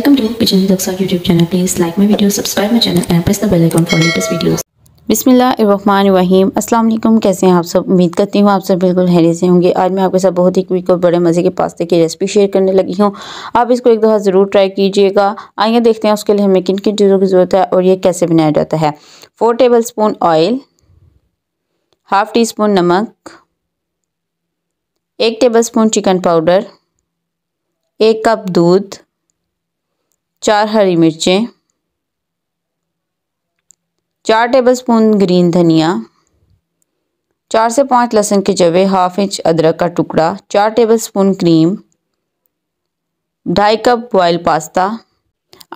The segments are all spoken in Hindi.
Welcome Welcome to Pigeon Daksa YouTube channel. Please like my video, subscribe my channel and press the bell icon for latest videos. अस्सलाम वालेकुम कैसे हैं आप सब उम्मीद करती हूँ आप सब बिल्कुल हैरी से होंगे आज मैं आपके साथ बहुत ही क्विक और बड़े मज़े के पास्ते की रेसिपी शेयर करने लगी हूँ आप इसको एक दफ़ा ज़रूर ट्राई कीजिएगा आइए देखते हैं उसके लिए हमें किन किन चीज़ों की ज़रूरत है और ये कैसे बनाया जाता है four tablespoon oil half teaspoon नमक एक टेबल स्पून चिकन पाउडर एक कप दूध चार हरी मिर्चें चार टेबलस्पून ग्रीन धनिया चार से पाँच लहसुन के जवे हाफ इंच अदरक का टुकड़ा चार टेबलस्पून क्रीम ढाई कप बॉयल पास्ता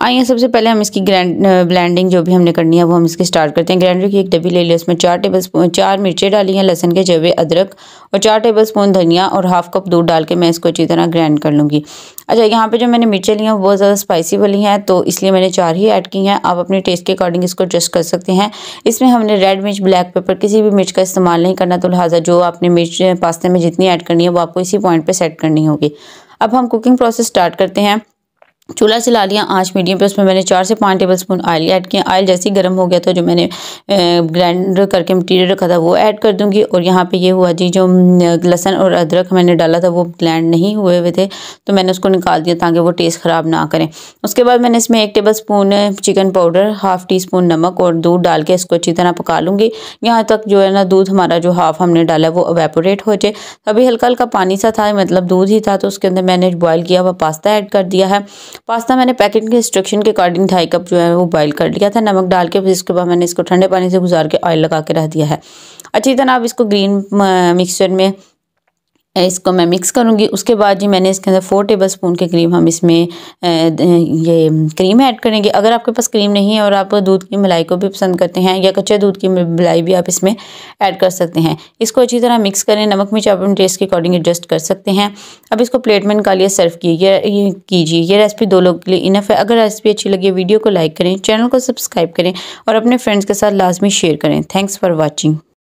आइए सबसे पहले हम इसकी ग्रैंड ब्लेंडिंग जो भी हमने करनी है वो हम इसकी स्टार्ट करते हैं ग्राइंडर की एक डब्बी ले लिया उसमें चार टेबल स्पून चार मिर्चें डाली हैं लहसन के जवे अदरक और चार टेबल स्पून धनिया और हाफ कप दूध डाल के मैं इसको अच्छी तरह ग्राइंड कर लूँगी अच्छा यहाँ पे जो मैंने मिर्चें ली हैं वो बहुत ज़्यादा स्पाइसी वाली हैं तो इसलिए मैंने चार ही ऐड की हैं आप अपने टेस्ट के अकॉर्डिंग इसको एडजस्ट कर सकते हैं इसमें हमने रेड मिर्च ब्लैक पेपर किसी भी मिर्च का इस्तेमाल नहीं करना तो लिहाजा जो आपने मिर्च पास्ते में जितनी ऐड करनी है वो आपको इसी पॉइंट पर सेट करनी होगी अब हम कुकिंग प्रोसेस स्टार्ट करते हैं चूल्हा चला लिया आंच मीडियम पे उसमें मैंने चार से पाँच टेबल स्पून ऑयल ऐड किया ऑयल जैसे ही गर्म हो गया तो जो मैंने ग्राइंड करके मटेरियल रखा था वो ऐड कर दूंगी और यहाँ पे ये हुआ जी जो लहसन और अदरक मैंने डाला था वो ग्लैंड नहीं हुए हुए थे तो मैंने उसको निकाल दिया ताकि वो टेस्ट ख़राब ना करें उसके बाद मैंने इसमें एक tablespoon chicken powder half teaspoon नमक और दूध डाल के इसको अच्छी तरह पका लूँगी यहाँ तक जो है ना दूध हमारा जो हाफ़ हमने डाला वो अवेपोरेट हो जाए अभी हल्का हल्का पानी सा था मतलब दूध ही था तो उसके अंदर मैंने बॉयल किया हुआ पास्ता ऐड कर दिया है पास्ता मैंने पैकेट के इंस्ट्रक्शन के अकॉर्डिंग ढाई कप जो है वो बॉयल कर लिया था नमक डाल के फिर इसके बाद मैंने इसको ठंडे पानी से गुजार के ऑयल लगा के रख दिया है अच्छी तरह आप इसको ग्रीन मिक्सचर में इसको मैं मिक्स करूँगी उसके बाद जी मैंने इसके अंदर फोर टेबल स्पून के करीब हम इसमें ये क्रीम ऐड करेंगे अगर आपके पास क्रीम नहीं है और आप दूध की मलाई को भी पसंद करते हैं या कच्चे दूध की मलाई भी आप इसमें ऐड कर सकते हैं इसको अच्छी तरह मिक्स करें नमक मिर्च आप अपने टेस्ट के अकॉर्डिंग एडजस्ट कर सकते हैं अब इसको प्लेट में निकालिए सर्व कीजिए कीजिए ये रेसिपी दो लोगों के लिए इनफ है अगर रेसिपी अच्छी लगी वीडियो को लाइक करें चैनल को सब्सक्राइब करें और अपने फ्रेंड्स के साथ लाजमी शेयर करें थैंक्स फॉर वॉचिंग